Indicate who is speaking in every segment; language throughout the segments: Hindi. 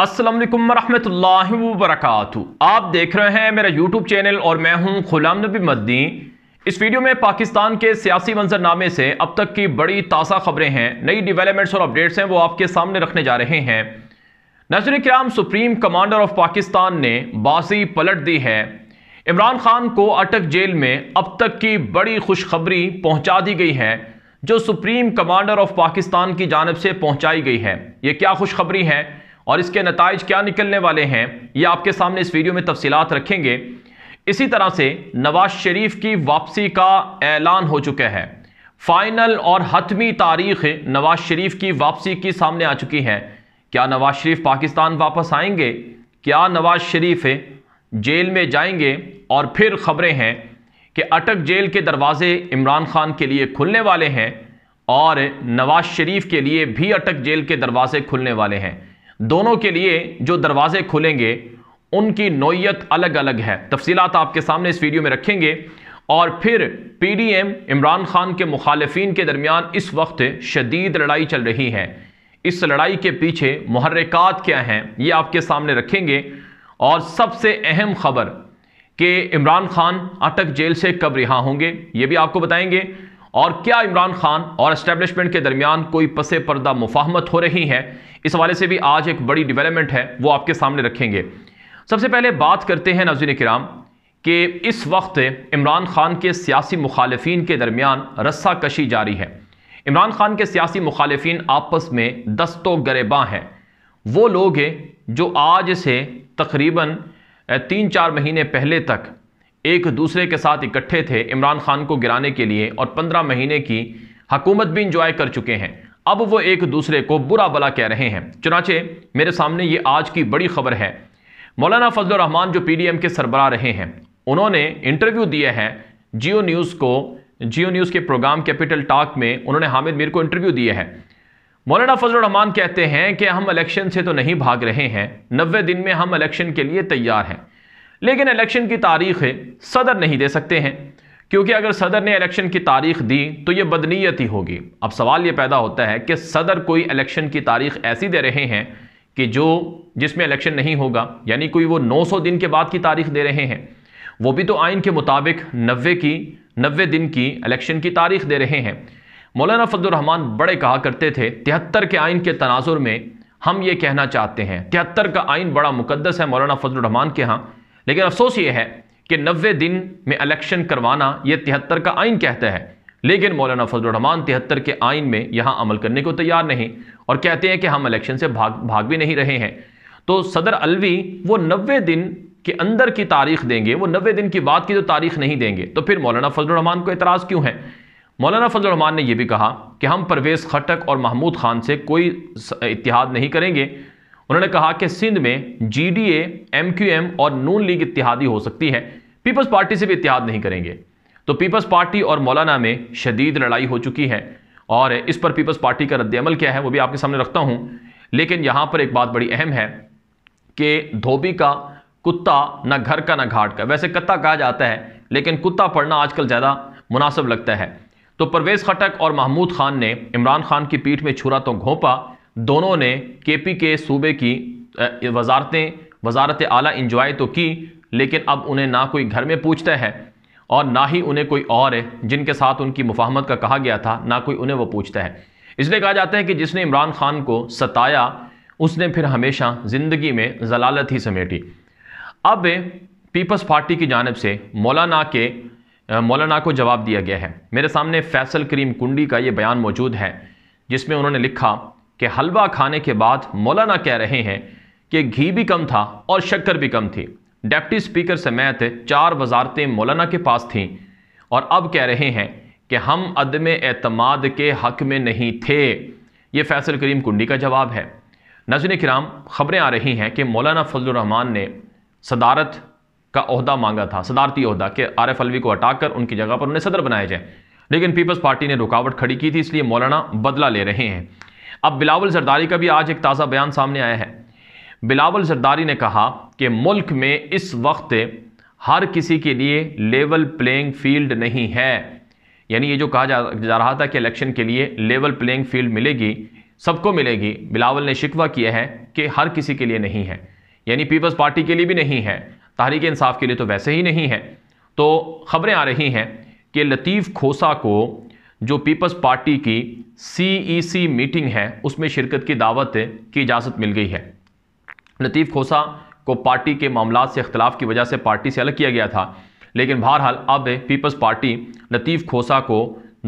Speaker 1: असलम वरहमल वरक आप देख रहे हैं मेरा यूट्यूब चैनल और मैं हूं गुलाम नबी मदनी इस वीडियो में पाकिस्तान के सियासी मंजरनामे से अब तक की बड़ी ताज़ा खबरें हैं नई डेवलपमेंट्स और अपडेट्स हैं वो आपके सामने रखने जा रहे हैं नजर क्राम सुप्रीम कमांडर ऑफ पाकिस्तान ने बाजी पलट दी है इमरान खान को अटक जेल में अब तक की बड़ी खुशखबरी पहुंचा दी गई है जो सुप्रीम कमांडर ऑफ पाकिस्तान की जानब से पहुंचाई गई है ये क्या खुशखबरी है और इसके नतज क्या निकलने वाले हैं ये आपके सामने इस वीडियो में तफसीत रखेंगे इसी तरह से नवाज शरीफ की वापसी का ऐलान हो चुका है फाइनल और हतमी तारीख नवाज शरीफ की वापसी की सामने आ चुकी है क्या नवाज शरीफ पाकिस्तान वापस आएंगे क्या नवाज शरीफ जेल में जाएंगे और फिर खबरें हैं कि अटक जेल के दरवाजे इमरान खान के लिए खुलने वाले हैं और नवाज शरीफ के लिए भी अटक जेल के दरवाजे खुलने वाले हैं दोनों के लिए जो दरवाजे खुलेंगे उनकी नोयत अलग अलग है तफसीत आपके सामने इस वीडियो में रखेंगे और फिर P D M Imran Khan के मुखालफन के दरमियान इस वक्त शदीद लड़ाई चल रही है इस लड़ाई के पीछे मुहरक क्या हैं ये आपके सामने रखेंगे और सबसे अहम खबर कि इमरान खान अटक जेल से कब रिहा होंगे ये भी आपको बताएंगे और क्या इमरान खान और इस्टेबलिशमेंट के दरमियान कोई पसे पर्दा मुफाहमत हो रही है इस हवाले से भी आज एक बड़ी डेवलपमेंट है वो आपके सामने रखेंगे सबसे पहले बात करते हैं नाजिन कराम कि इस वक्त इमरान खान के सियासी मुखालफन के दरमियान रस्सा कशी जारी है इमरान खान के सियासी मुखालफी आपस में दस्तों गरेबा हैं वो लोग हैं जो आज से तकरीबन तीन चार महीने पहले तक एक दूसरे के साथ इकट्ठे थे इमरान खान को गिराने के लिए और पंद्रह महीने की हकूमत भी इंजॉय कर चुके हैं अब वो एक दूसरे को बुरा भला कह रहे हैं चुनाचे मेरे सामने ये आज की बड़ी खबर है मौलाना फजल रहमान जो पीडीएम के सरबराह रहे हैं उन्होंने इंटरव्यू दिया है जियो न्यूज़ को जियो न्यूज़ के प्रोग्राम कैपिटल टाक में उन्होंने हामिद मीर को इंटरव्यू दिया है मौलाना फजल रहमान कहते हैं कि हम इलेक्शन से तो नहीं भाग रहे हैं नब्बे दिन में हम इलेक्शन के लिए तैयार हैं लेकिन इलेक्शन की तारीख सदर नहीं दे सकते हैं क्योंकि अगर सदर ने इलेक्शन की तारीख दी तो ये बदनीयती होगी अब सवाल ये पैदा होता है कि सदर कोई इलेक्शन की तारीख ऐसी दे रहे हैं कि जो जिसमें इलेक्शन नहीं होगा यानी कोई वो 900 दिन के बाद की तारीख दे रहे हैं वो भी तो आइन के मुताबिक नबे की नबे दिन की इलेक्शन की तारीख दे रहे हैं मौलाना फजलरहमान बड़े कहा करते थे तिहत्तर के आइन के तनाजुर में हम ये कहना चाहते हैं तिहत्तर का आइन बड़ा मुकदस है मौलाना फजलरहमान के यहाँ लेकिन अफसोस ये है कि नबे दिन में इलेक्शन करवाना यह तिहत्तर का आइन कहता है लेकिन मौलाना फजलरहमान तिहत्तर के आइन में यहाँ अमल करने को तैयार नहीं और कहते हैं कि हम इलेक्शन से भाग भाग भी नहीं रहे हैं तो सदर अलवी वो नबे दिन के अंदर की तारीख देंगे वो नबे दिन की बात की तो तारीख नहीं देंगे तो फिर मौलाना फजलरहमान को एतराज़ क्यों है मौलाना फजलरहमान ने यह भी कहा कि हम परवेज़ खटक और महमूद खान से कोई इतिहाद नहीं करेंगे उन्होंने कहा कि सिंध में जीडीए एमक्यूएम और नून लीग इतिहादी हो सकती है पीपल्स पार्टी से भी इतिहाद नहीं करेंगे तो पीपल्स पार्टी और मौलाना में शदीद लड़ाई हो चुकी है और इस पर पीपल्स पार्टी का रद्दमल क्या है वो भी आपके सामने रखता हूँ लेकिन यहाँ पर एक बात बड़ी अहम है कि धोबी का कुत्ता ना घर का ना घाट का वैसे कत्ता कहा जाता है लेकिन कुत्ता पढ़ना आजकल ज़्यादा मुनासिब लगता है तो परवेज़ खटक और महमूद खान ने इमरान खान की पीठ में छुरा तो घोंपा दोनों ने केपी के सूबे की वजारतें वजारत आला इंजॉय तो की लेकिन अब उन्हें ना कोई घर में पूछता है और ना ही उन्हें कोई और है जिनके साथ उनकी मुफाहमत का कहा गया था ना कोई उन्हें वो पूछता है इसलिए कहा जाता है कि जिसने इमरान खान को सताया उसने फिर हमेशा ज़िंदगी में जलालत ही समेटी अब पीपल्स पार्टी की जानब से मौलाना के मौलाना को जवाब दिया गया है मेरे सामने फैसल करीम कुंडी का ये बयान मौजूद है जिसमें उन्होंने लिखा कि हलवा खाने के बाद मौलाना कह रहे हैं कि घी भी कम था और शक्कर भी कम थी डेप्टी स्पीकर समेत चार वजारतें मौलाना के पास थीं और अब कह रहे हैं कि हम अदम अतमाद के हक में नहीं थे ये फैसल करीम कुंडी का जवाब है नजन कराम खबरें आ रही हैं कि मौलाना फजलरहमान ने सदारत का अहदा मांगा था सदारती अहदा कि आर एफ अलवी को हटाकर उनकी जगह पर उन्हें सदर बनाया जाए लेकिन पीपल्स पार्टी ने रुकावट खड़ी की थी इसलिए मौलाना बदला ले रहे हैं अब बिलावल जरदारी का भी आज एक ताज़ा बयान सामने आया है बिलावल जरदारी ने कहा कि मुल्क में इस वक्त हर किसी के लिए लेवल प्लेइंग फील्ड नहीं है यानी ये जो कहा जा, जा रहा था कि इलेक्शन के लिए लेवल प्लेइंग फील्ड मिलेगी सबको मिलेगी बिलावल ने शिकवा किया है कि हर किसी के लिए नहीं है यानी पीपल्स पार्टी के लिए भी नहीं है तहरीक इंसाफ के लिए तो वैसे ही नहीं है तो खबरें आ रही हैं कि लतीफ़ खोसा को जो पीपल्स पार्टी की सीईसी e मीटिंग है उसमें शिरकत की दावत की इजाज़त मिल गई है लतीफ़ खोसा को पार्टी के मामला से अख्तिलाफ की वजह से पार्टी से अलग किया गया था लेकिन बहरहाल अब पीपल्स पार्टी लतीफ़ खोसा को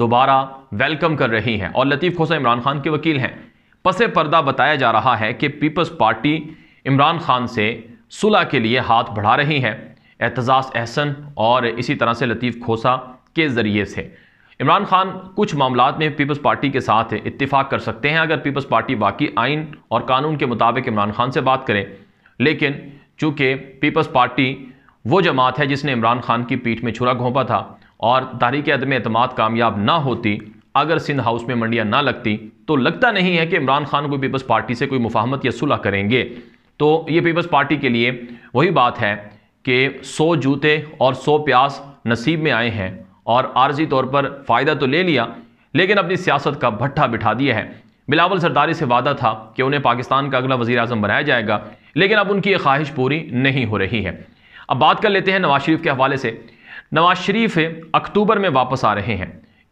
Speaker 1: दोबारा वेलकम कर रही है और लतीफ़ खोसा इमरान खान के वकील हैं पसे पर्दा बताया जा रहा है कि पीपल्स पार्टी इमरान खान से सुलह के लिए हाथ बढ़ा रही है एतजाज़ एहसन और इसी तरह से लतीफ़ खोसा के ज़रिए से इमरान खान कुछ मामला में पीपल्स पार्टी के साथ इतफाक़ कर सकते हैं अगर पीपल्स पार्टी बाकी आइन और कानून के मुताबिक इमरान खान से बात करें लेकिन चूँकि पीपल्स पार्टी वो जमात है जिसने इमरान खान की पीठ में छुरा घोंपा था और तारीख अदम अतमाद कामयाब ना होती अगर सिंध हाउस में मंडियाँ ना लगती तो लगता नहीं है कि इमरान खान को पीपल्स पार्टी से कोई मुफाहमत या सुलह करेंगे तो ये पीपल्स पार्टी के लिए वही बात है कि सौ जूते और सौ प्यास नसीब में आए हैं और आर्जी तौर पर फ़ायदा तो ले लिया लेकिन अपनी सियासत का भट्ठा बिठा दिया है बिलावल सरदारी से वादा था कि उन्हें पाकिस्तान का अगला वजी अजम बनाया जाएगा लेकिन अब उनकी ये ख्वाहिश पूरी नहीं हो रही है अब बात कर लेते हैं नवाज शरीफ के हवाले से नवाज शरीफ अक्टूबर में वापस आ रहे हैं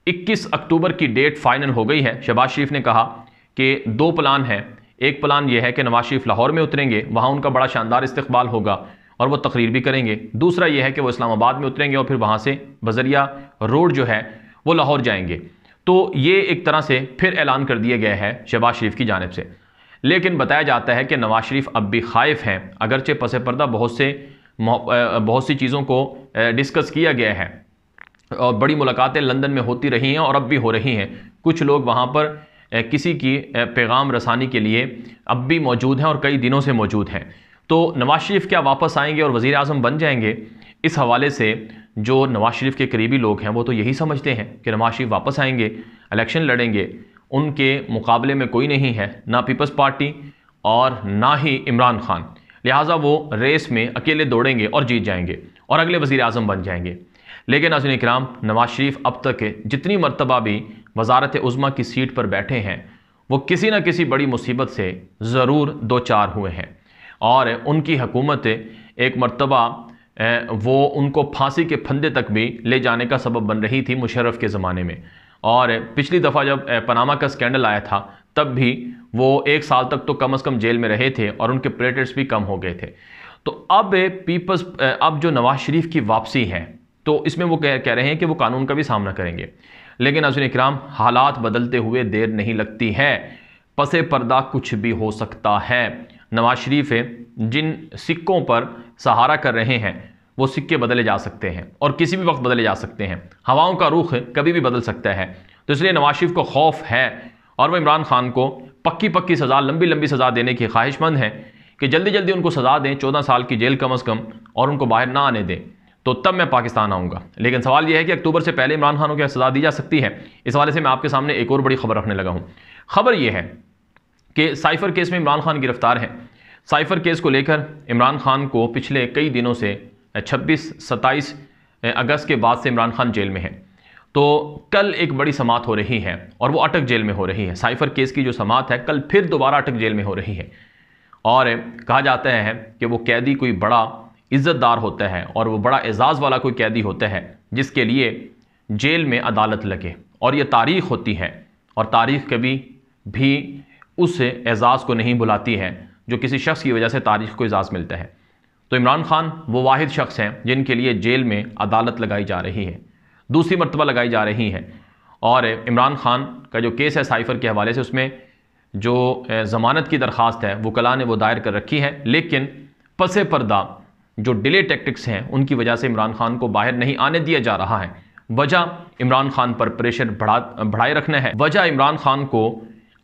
Speaker 1: 21 अक्टूबर की डेट फाइनल हो गई है शहबाज शरीफ ने कहा कि दो प्लान हैं एक प्लान यह है कि नवाज शरीफ लाहौर में उतरेंगे वहाँ उनका बड़ा शानदार इस्तबाल होगा और वो तकरीर भी करेंगे दूसरा ये है कि वो इस्लामाबाद में उतरेंगे और फिर वहाँ से बजरिया रोड जो है वो लाहौर जाएंगे तो ये एक तरह से फिर ऐलान कर दिया गया है शहबाज शरीफ की जानब से लेकिन बताया जाता है कि नवाज शरीफ अब भी खाइफ हैं अगरचे पसे पर्दा बहुत से बहुत सी चीज़ों को डिस्कस किया गया है और बड़ी मुलाकातें लंदन में होती रही हैं और अब भी हो रही हैं कुछ लोग वहाँ पर किसी की पैगाम रसानी के लिए अब भी मौजूद हैं और कई दिनों से मौजूद हैं तो नवाज शरीफ क्या वापस आएंगे और वज़ी अजम बन जाएंगे इस हवाले से जो नवाज शरीफ के करीबी लोग हैं वो तो यही समझते हैं कि नवाज शरीफ वापस आएंगे इलेक्शन लड़ेंगे उनके मुकाबले में कोई नहीं है ना पीपल्स पार्टी और ना ही इमरान खान लिहाजा वो रेस में अकेले दौड़ेंगे और जीत जाएंगे और अगले वज़ी अजम बन जाएंगे लेकिन नाजन कराम नवाज शरीफ अब तक जितनी मरतबा भी वजारत उज़मा की सीट पर बैठे हैं वो किसी न किसी बड़ी मुसीबत से ज़रूर दो चार हुए हैं और उनकी हकूमत एक मरतबा वो उनको फांसी के फंदे तक भी ले जाने का सबब बन रही थी मुशरफ के ज़माने में और पिछली दफ़ा जब पनामा का स्कैंडल आया था तब भी वो एक साल तक तो कम अज़ कम जेल में रहे थे और उनके प्लेटर्स भी कम हो गए थे तो अब पीपल्स अब जो नवाज शरीफ की वापसी है तो इसमें वो कह कह रहे हैं कि वो कानून का भी सामना करेंगे लेकिन अजुन इक्राम हालात बदलते हुए देर नहीं लगती है पसे पर्दा कुछ भी हो सकता है नवाज शरीफ है जिन सिक्कों पर सहारा कर रहे हैं वो सिक्के बदले जा सकते हैं और किसी भी वक्त बदले जा सकते हैं हवाओं का रुख कभी भी बदल सकता है तो इसलिए नवाज शरीफ को खौफ है और वह इमरान खान को पक्की पक्की सज़ा लंबी लंबी सज़ा देने की ख्वाहिशमंद है कि जल्दी जल्दी उनको सज़ा दें चौदह साल की जेल कम अज़ कम और उनको बाहर ना आने दें तो तब मैं पाकिस्तान आऊँगा लेकिन सवाल यह है कि अक्टूबर से पहले इमरान खानों को क्या सज़ा दी जा सकती है इस हवाले से मैं आपके सामने एक और बड़ी खबर रखने लगा हूँ खबर यह है के साइफर केस में इमरान खान गिरफ्तार हैं साइफर केस को लेकर इमरान खान को पिछले कई दिनों से 26 27 अगस्त के बाद से इमरान खान जेल में है तो कल एक बड़ी समात हो रही है और वो अटक जेल में हो रही है साइफर केस की जो समात है कल फिर दोबारा अटक जेल में हो रही है और कहा जाता है कि वो कैदी कोई बड़ा इज़्ज़तदार होता है और वो बड़ा एजाज़ वाला कोई कैदी होता है जिसके लिए जेल में अदालत लगे और ये तारीख होती है और तारीख कभी भी उस एजाज़ को नहीं बुलाती है जो किसी शख्स की वजह से तारीख को एजाज़ मिलता है तो इमरान खान वो वाहिद शख्स हैं जिनके लिए जेल में अदालत लगाई जा रही है दूसरी मरतबा लगाई जा रही है और इमरान खान का जो केस है साइफ़र के हवाले से उसमें जो ज़मानत की दरख्वास्त है वो कला ने वो दायर कर रखी है लेकिन पस पर्दा जो डिले टेक्टिक्स हैं उनकी वजह से इमरान खान को बाहर नहीं आने दिया जा रहा है वजह इमरान खान पर प्रेशर बढ़ा बढ़ाए रखना है वजह इमरान खान को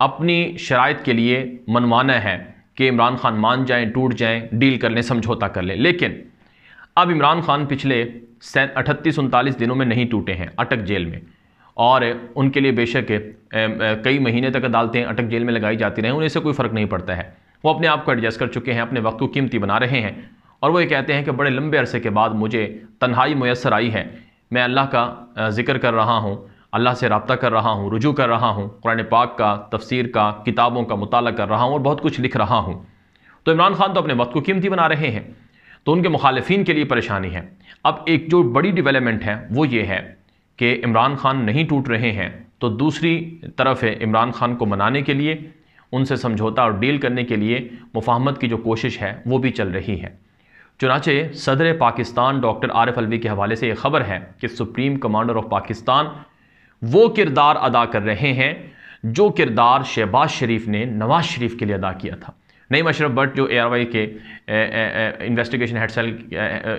Speaker 1: अपनी शराइ के लिए मनमाना है कि इमरान खान मान जाएं टूट जाएं डील कर लें समझौता कर लें लेकिन अब इमरान खान पिछले अठतीस उनतालीस दिनों में नहीं टूटे हैं अटक जेल में और उनके लिए बेशक कई महीने तक अदालतें अटक जेल में लगाई जाती रहें उन्हें से कोई फ़र्क नहीं पड़ता है वो अपने आप को एडजस्ट कर चुके हैं अपने वक्त को कीमती बना रहे हैं और वो ये कहते हैं कि बड़े लंबे अरसे के बाद मुझे तन्हाई मैसर आई है मैं अल्लाह का जिक्र कर रहा हूँ अल्लाह से रबता कर रहा हूँ रुजू कर रहा हूँ कुरान पाक का तफसीर का किताबों का मुताल कर रहा हूँ और बहुत कुछ लिख रहा हूँ तो इमरान खान तो अपने वक्त को कीमती बना रहे हैं तो उनके मुखालफन के लिए परेशानी है अब एक जो बड़ी डिवेलपमेंट है वो ये है कि इमरान खान नहीं टूट रहे हैं तो दूसरी तरफ है इमरान खान को मनाने के लिए उनसे समझौता और डील करने के लिए मुफाहमत की जो कोशिश है वो भी चल रही है चुनाचे सदर पाकिस्तान डॉक्टर आरिफ अलवी के हवाले से ये खबर है कि सुप्रीम कमांडर ऑफ पाकिस्तान वो किरदार अदा कर रहे हैं जो किरदार शहबाज शरीफ ने नवाज शरीफ के लिए अदा किया था नईम अशरफ भट्ट जो वाई के investigation head cell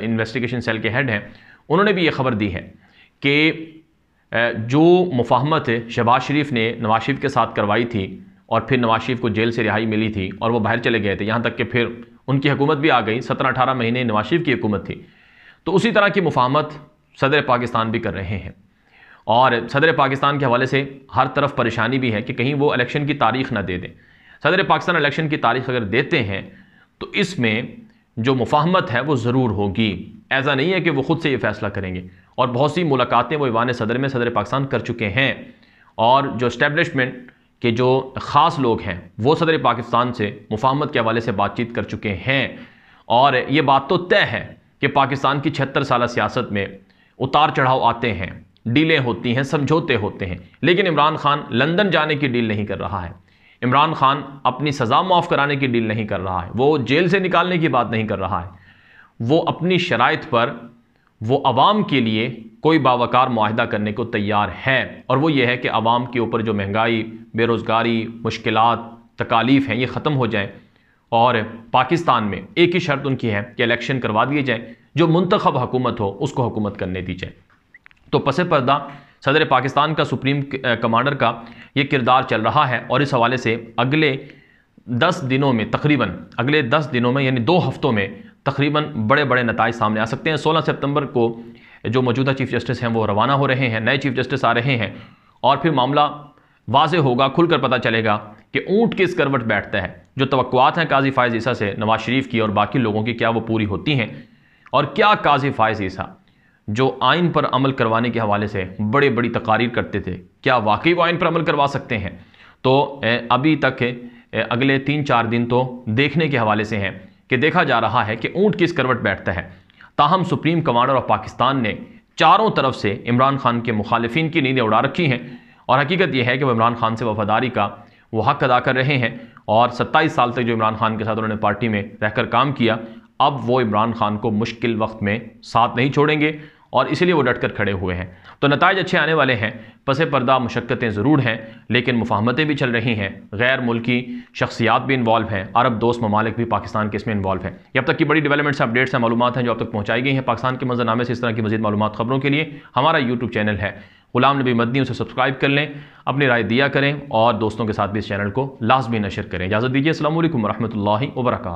Speaker 1: investigation cell के हेड हैं उन्होंने भी ये खबर दी है कि जो मुफाहमत शहबाज शरीफ ने नवाज शरीफ के साथ करवाई थी और फिर नवाज शरीफ को जेल से रिहाई मिली थी और वो बाहर चले गए थे यहाँ तक कि फिर उनकी हुकूमत भी आ गई सत्रह अठारह महीने नवाज शरीफ की हुकूमत थी तो उसी तरह की मुफाहमत सदर पाकिस्तान भी कर रहे हैं और सदर पाकिस्तान के हवाले से हर तरफ परेशानी भी है कि कहीं वो इलेक्शन की तारीख ना दे दें सदर पाकिस्तान इलेक्शन की तारीख अगर देते हैं तो इसमें जो मुफाहमत है वो ज़रूर होगी ऐसा नहीं है कि वो ख़ुद से ये फैसला करेंगे और बहुत सी मुलाकातें वो ईवान सदर में सदर पाकिस्तान कर चुके हैं और जो इस्टेबलिशमेंट के जो ख़ास लोग हैं वो सदर पाकिस्तान से मुफाहमत के हवाले से बातचीत कर चुके हैं और ये बात तो तय है कि पाकिस्तान की छिहत्तर साल सियासत में उतार चढ़ाव आते हैं डीलें होती हैं समझौते होते हैं लेकिन इमरान खान लंदन जाने की डील नहीं कर रहा है इमरान खान अपनी सज़ा माफ़ कराने की डील नहीं कर रहा है वो जेल से निकालने की बात नहीं कर रहा है वो अपनी शरात पर वो आवाम के लिए कोई बावकार माहदा करने को तैयार है और वो ये है कि आवाम के ऊपर जो महंगाई बेरोज़गारी मुश्किल तकालीफ हैं ये ख़त्म हो जाए और पाकिस्तान में एक ही शर्त उनकी है कि इलेक्शन करवा दिए जाएँ जो मंतखब हुकूमत हो उसको हुकूमत करने दी जाए तो पस पर्दा सदर पाकिस्तान का सुप्रीम कमांडर का ये किरदार चल रहा है और इस हवाले से अगले दस दिनों में तकरीबन अगले दस दिनों में यानी दो हफ्तों में तकरीबन बड़े बड़े नतज सामने आ सकते हैं सोलह सितम्बर को जो मौजूदा चीफ जस्टिस हैं वो रवाना हो रहे हैं नए चीफ जस्टिस आ रहे हैं और फिर मामला वाज होगा खुलकर पता चलेगा कि ऊँट किस करवट बैठता है जो तो हैं काजी फ़ायज़ ईसा से नवाज शरीफ की और बाकी लोगों की क्या वो पूरी होती हैं और क्या काजी फ़ायज़ ईसा जो आइन पर अमल करवाने के हवाले से बड़े बड़ी तकारीर करते थे क्या वाकई वो आइन पर अमल करवा सकते हैं तो अभी तक अगले तीन चार दिन तो देखने के हवाले से हैं कि देखा जा रहा है कि ऊँट किस करवट बैठता है ताहम सुप्रीम कमांडर ऑफ पाकिस्तान ने चारों तरफ से इमरान खान के मुखालफन की नींदें उड़ा रखी हैं और हकीकत यह है कि वह इमरान खान से वफादारी का वो हक अदा कर रहे हैं और 27 साल तक जो इमरान खान के साथ उन्होंने पार्टी में रहकर काम किया अब वो इमरान खान को मुश्किल वक्त में साथ नहीं छोड़ेंगे और इसीलिए वो डट कर खड़े हुए हैं तो नतज अच्छे आने वाले हैं पसे पर्दा मशक्क़तें ज़रूर हैं लेकिन मुफाहमतें भी चल रही हैं गैर मुल्की शख्सियात भी इन्वॉल्व हैं अरब दोस्त ममालिक भी पाकिस्तान के इसमें इन्वॉल्व हैं जब अब तक की बड़ी डेवलपमेंट्स अपडेट्स हैं मालूम हैं जो अब तक पहुँचाई गई हैं पाकिस्तान के मंजरनामे से इस तरह की मजीद मालूम खबरों के लिए हमारा यूट्यूब चैनल है गुलाम नबी मदनी उसे सब्सक्राइब कर लें अपनी राय दिया करें और दोस्तों के साथ भी इस चैनल को लाजमी नशर करें इजाज़त दीजिए असल वरहमल वर्क